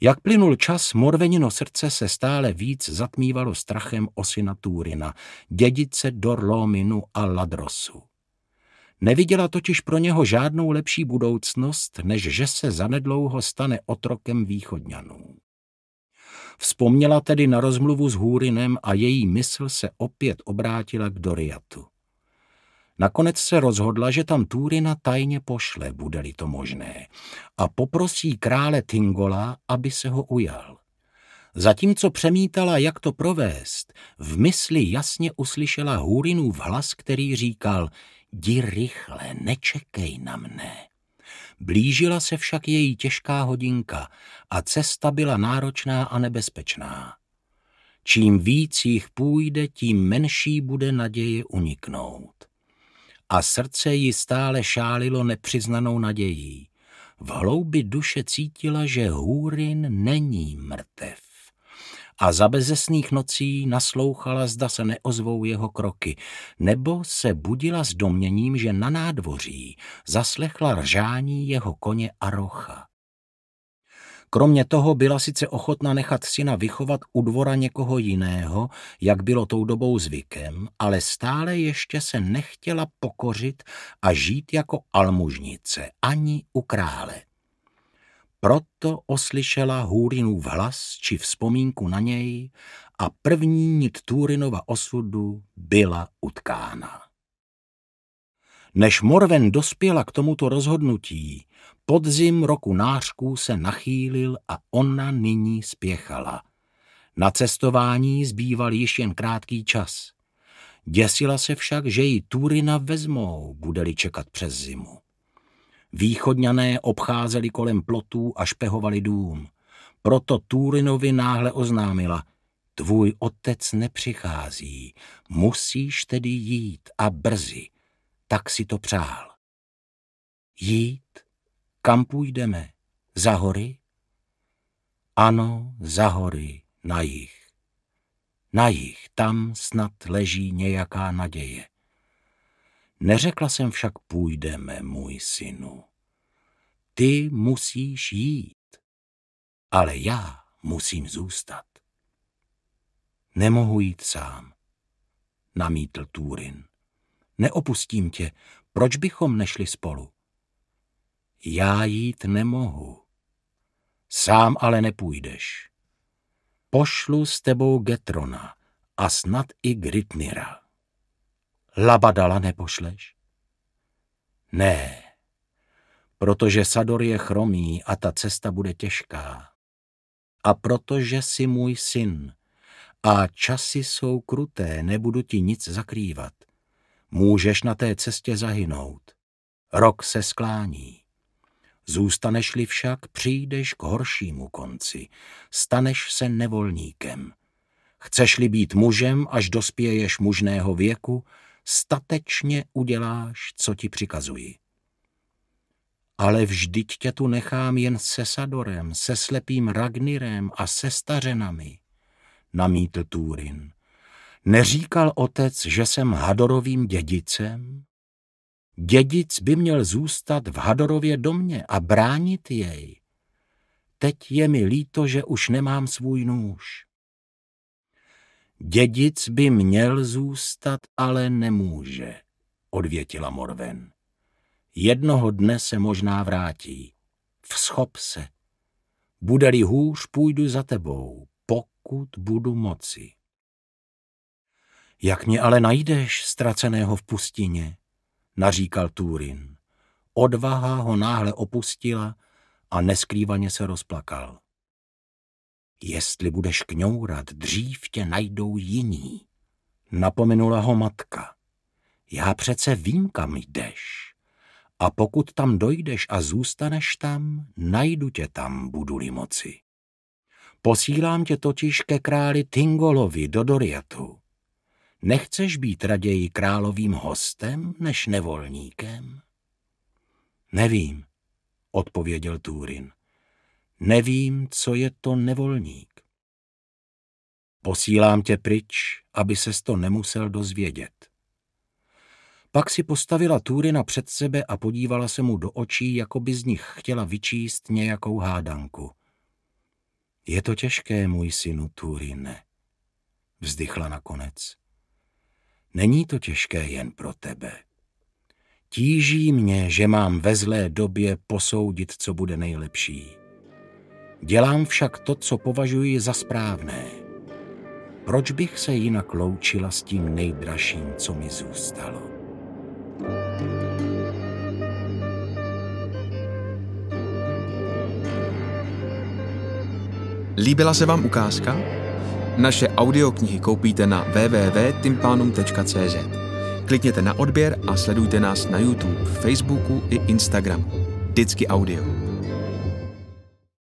Jak plynul čas, Morvenino srdce se stále víc zatmívalo strachem o syna Túrina, dědice Dorlominu a Ladrosu. Neviděla totiž pro něho žádnou lepší budoucnost, než že se zanedlouho stane otrokem východňanů. Vzpomněla tedy na rozmluvu s Húrinem a její mysl se opět obrátila k Doriatu. Nakonec se rozhodla, že tam Túrina tajně pošle, bude-li to možné, a poprosí krále Tingola, aby se ho ujal. Zatímco přemítala, jak to provést, v mysli jasně uslyšela v hlas, který říkal Jdi rychle, nečekej na mne. Blížila se však její těžká hodinka a cesta byla náročná a nebezpečná. Čím víc jich půjde, tím menší bude naděje uniknout a srdce ji stále šálilo nepřiznanou nadějí. V hloubi duše cítila, že Hůrin není mrtev. A za bezesných nocí naslouchala, zda se neozvou jeho kroky, nebo se budila s domněním, že na nádvoří zaslechla ržání jeho koně a rocha. Kromě toho byla sice ochotna nechat syna vychovat u dvora někoho jiného, jak bylo tou dobou zvykem, ale stále ještě se nechtěla pokořit a žít jako almužnice, ani u krále. Proto oslyšela Hůrinův hlas či vzpomínku na něj a první nit Túrinova osudu byla utkána. Než Morven dospěla k tomuto rozhodnutí, Podzim roku nářků se nachýlil a ona nyní spěchala. Na cestování zbýval již jen krátký čas. Děsila se však, že ji Turina vezmou, bude-li čekat přes zimu. Východňané obcházeli kolem plotů a špehovali dům. Proto Turinovi náhle oznámila, tvůj otec nepřichází, musíš tedy jít a brzy. Tak si to přál. Jít kam půjdeme? Za hory? Ano, za hory, na jich. Na jich, tam snad leží nějaká naděje. Neřekla jsem však půjdeme, můj synu. Ty musíš jít, ale já musím zůstat. Nemohu jít sám, namítl Túrin. Neopustím tě, proč bychom nešli spolu? já jít nemohu. Sám ale nepůjdeš. Pošlu s tebou Getrona a snad i Gritnira. Labadala nepošleš? Ne, protože Sador je chromý a ta cesta bude těžká. A protože jsi můj syn a časy jsou kruté, nebudu ti nic zakrývat. Můžeš na té cestě zahynout. Rok se sklání. Zůstaneš-li však, přijdeš k horšímu konci. Staneš se nevolníkem. Chceš-li být mužem, až dospěješ mužného věku, statečně uděláš, co ti přikazuji. Ale vždyť tě tu nechám jen se Sadorem, se slepým Ragnirem a se stařenami, namítl Túrin. Neříkal otec, že jsem hadorovým dědicem? Dědic by měl zůstat v Hadorově domě a bránit jej. Teď je mi líto, že už nemám svůj nůž. Dědic by měl zůstat, ale nemůže, odvětila Morven. Jednoho dne se možná vrátí. Vschop se. Bude-li hůř, půjdu za tebou, pokud budu moci. Jak mě ale najdeš, ztraceného v pustině? naříkal Túrin. Odvaha ho náhle opustila a neskrývaně se rozplakal. Jestli budeš kňourat, dřív tě najdou jiní. Napomenula ho matka. Já přece vím, kam jdeš. A pokud tam dojdeš a zůstaneš tam, najdu tě tam, budu-li moci. Posílám tě totiž ke králi Tingolovi do Doriatu. Nechceš být raději královým hostem než nevolníkem? Nevím, odpověděl Túrin. Nevím, co je to nevolník. Posílám tě pryč, aby ses to nemusel dozvědět. Pak si postavila Túrina před sebe a podívala se mu do očí, jako by z nich chtěla vyčíst nějakou hádanku. Je to těžké, můj synu Túrine, vzdychla nakonec. Není to těžké jen pro tebe. Tíží mě, že mám ve zlé době posoudit, co bude nejlepší. Dělám však to, co považuji za správné. Proč bych se jinak loučila s tím nejdražším, co mi zůstalo? Líbila se vám ukázka? Naše audioknihy koupíte na www.timpanum.cz. Klikněte na odběr a sledujte nás na YouTube, Facebooku i Instagramu. Vždycky audio.